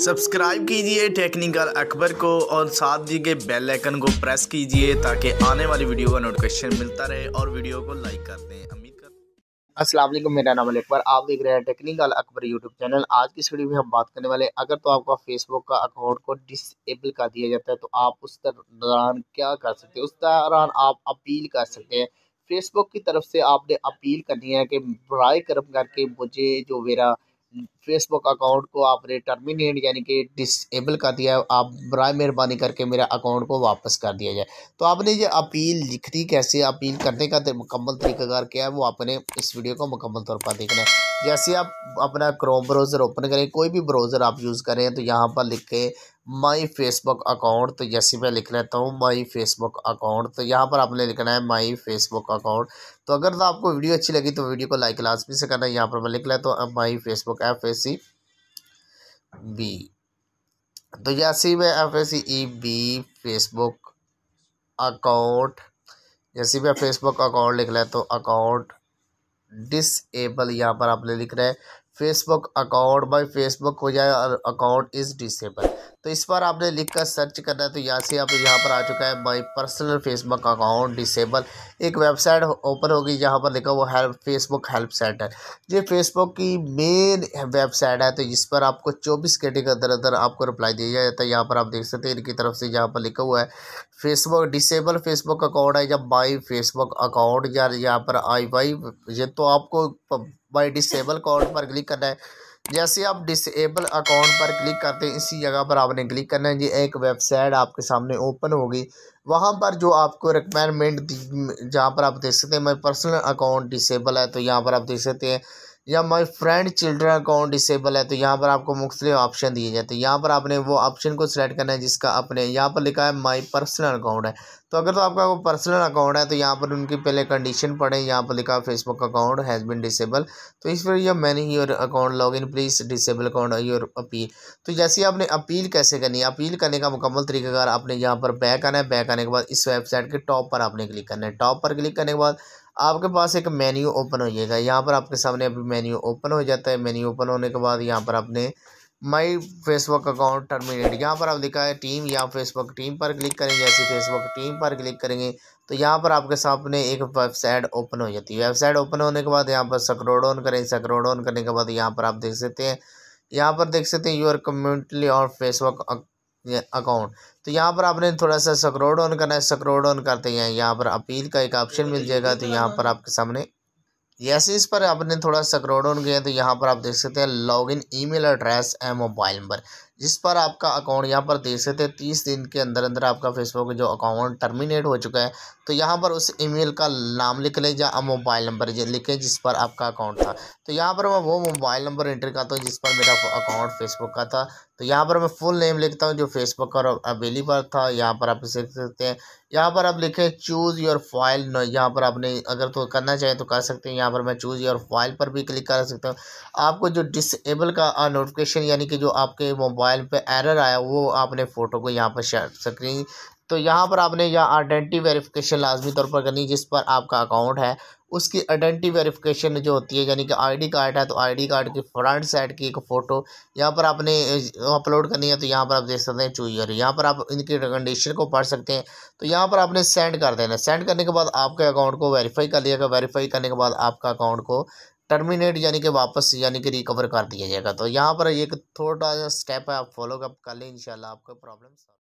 subscribe कीजिए technical Akbar को और साथ दिए गए बेल आइकन को प्रेस कीजिए ताकि आने वाली वीडियो का नोटिफिकेशन मिलता रहे और वीडियो को लाइक कर दें अमीर कर अस्सलाम वालेकुम मेरा नाम अकबर आप देख रहे हैं टेक्निकल अकबर यूट्यूब चैनल आज की इस वीडियो में हम बात करने वाले हैं अगर तो आपका फेसबुक का अकाउंट को डिसेबल कर दिया जाता है तो आप उस दौरान क्या कर सकते हैं उस दौरान आप अपील कर सकते हैं फेसबुक की तरफ से आपने अपील करनी है कि बर करम करके मुझे जो मेरा फेसबुक अकाउंट को आपने टर्मिनेट यानी कि डिसेबल कर दिया है आप बर मेहरबानी करके मेरा अकाउंट को वापस कर दिया जाए तो आपने ये अपील लिखनी कैसे अपील करने का मुकम्मल तरीकाकार क्या है वो आपने इस वीडियो को मुकम्मल तौर पर देखना है जैसे आप अपना क्रोम ब्राउज़र ओपन करें कोई भी ब्राउज़र आप यूज़ करें तो यहाँ पर लिखें माई फेसबुक अकाउंट तो जैसे मैं लिख लेता हूँ माई फेसबुक अकाउंट तो यहाँ पर आपने लिखना है माई फेसबुक अकाउंट तो अगर तो आपको वीडियो अच्छी लगी तो वीडियो को लाइक लाजमी से करना है यहाँ पर मैं लिख लेता हूँ my Facebook F C B तो सी में F A C E B Facebook account जैसे भी आप फेसबुक अकाउंट लिख लें तो अकाउंट डिसेबल यहाँ पर आपने लिख रहे हैं फेसबुक अकाउंट बाई फेसबुक हो जाए अकाउंट इज़ डिसेबल तो इस पर आपने लिख कर सर्च करना है तो यहाँ से आप यहाँ पर आ चुका है my personal Facebook account disable एक वेबसाइट ओपन होगी जहाँ पर लिखा वो हेल्प फेसबुक हेल्प सेंटर ये फेसबुक की मेन वेबसाइट है तो इस पर आपको चौबीस घंटे के अंदर अंदर आपको रिप्लाई दिया जाता है तो यहाँ पर आप देख सकते हैं इनकी तरफ से यहाँ पर लिखा हुआ है फेसबुक डिसेबल फेसबुक अकाउंट है या माई फेसबुक अकाउंट या यहाँ पर आई वाई ये तो आपको बाय डिसेबल अकाउंट पर क्लिक करना है जैसे आप डिसेबल अकाउंट पर क्लिक करते हैं इसी जगह पर आपने क्लिक करना है ये एक वेबसाइट आपके सामने ओपन होगी वहाँ पर जो आपको रिक्वायरमेंट दी जहाँ पर आप देख सकते हैं मेरे पर्सनल अकाउंट डिसेबल है तो यहाँ पर आप देख सकते हैं या my friend children account disable है तो यहाँ पर आपको मुख्तलि ऑप्शन दिए जाते हैं यहाँ पर आपने वो ऑप्शन को सिलेक्ट करना है जिसका अपने यहाँ पर लिखा है माई पर्सनल अकाउंट है तो अगर तो आपका वो पर्सनल अकाउंट है तो यहाँ पर उनकी पहले कंडीशन पड़े यहाँ पर लिखा है Facebook account has been disable तो इस पर यह मैंने your account log in please disable account your appeal तो जैसे आपने अपील कैसे करनी है अपील करने का मुकम्मल तरीकाकार आपने यहाँ पर बैक आना है बैक आने के बाद इस वेबसाइट के टॉप पर आपने क्लिक करना है टॉप पर क्लिक करने के बाद आपके पास एक मेन्यू ओपन हो जाएगा यहाँ पर आपके सामने अभी मेन्यू ओपन हो जाता है मेन्यू ओपन होने के बाद यहाँ पर आपने माई फेसबुक अकाउंट टर्मिनेट यहाँ पर आप लिखा है टीम या फेसबुक टीम पर क्लिक करेंगे जैसे फेसबुक टीम पर क्लिक करेंगे तो यहाँ पर आपके सामने एक वेबसाइट ओपन हो जाती है वेबसाइट ओपन होने के बाद यहाँ पर सक्रोड ऑन करें सक्रोड ऑन करने के बाद यहाँ पर आप देख सकते हैं यहाँ पर देख सकते हैं यूर कम्युनिटी और फेसबुक अकाउंट तो यहाँ पर आपने थोड़ा सा स्क्रोड ऑन करना है स्क्रोड ऑन करते हैं यहाँ पर अपील का एक ऑप्शन मिल जाएगा तो यहाँ पर आपके सामने यस इस पर आपने थोड़ा सा स्क्रोड ऑन किया तो यहाँ पर आप देख सकते हैं login email address and mobile number जिस पर आपका अकाउंट यहाँ पर देख सकते हैं तीस दिन के अंदर अंदर आपका फेसबुक जो अकाउंट टर्मिनेट हो चुका है तो यहाँ पर उस ईमेल का नाम लिख लें या मोबाइल नंबर लिखें जिस पर आपका अकाउंट था तो यहाँ पर मैं वो मोबाइल नंबर एंटर करता हूँ जिस पर मेरा अकाउंट फेसबुक का था तो यहाँ पर मैं फुल नेम लिखता हूँ जो फेसबुक पर अवेलेबल था यहाँ पर आप लिख सकते हैं यहाँ पर आप लिखें चूज़ योर फाइल यहाँ पर आपने अगर तो करना चाहें तो कर सकते हैं यहाँ पर मैं चूज़ योर फाइल पर भी क्लिक कर सकता हूँ आपको जो डिसेबल का नोटिफिकेशन यानी कि जो आपके मोबाइल मोबाइल पे एरर आया वो आपने फ़ोटो को यहाँ पर शेयर स्क्रीन तो यहाँ पर आपने यह आइडेंटिटी वेरिफिकेशन लाजमी तौर पर करनी जिस पर आपका अकाउंट है उसकी आइडेंटिटी वेरिफिकेशन जो होती है यानी कि आईडी कार्ड है तो आईडी कार्ड की फ्रंट साइड की एक फ़ोटो यहाँ पर आपने अपलोड करनी है तो यहाँ पर आप देख सकते हैं चूज यहाँ पर आप इनकी कंडीशन को पढ़ सकते हैं तो यहाँ पर आपने सेंड कर देना सेंड करने के बाद आपके अकाउंट को वेरीफाई कर लिया वेरीफाई करने के बाद आपका अकाउंट को टर्मिनेट यानी कि वापस यानी कि रिकवर कर दिया जाएगा तो यहाँ पर एक थोड़ा सा स्टेप है आप फॉलो कर लें इंशाल्लाह आपका प्रॉब्लम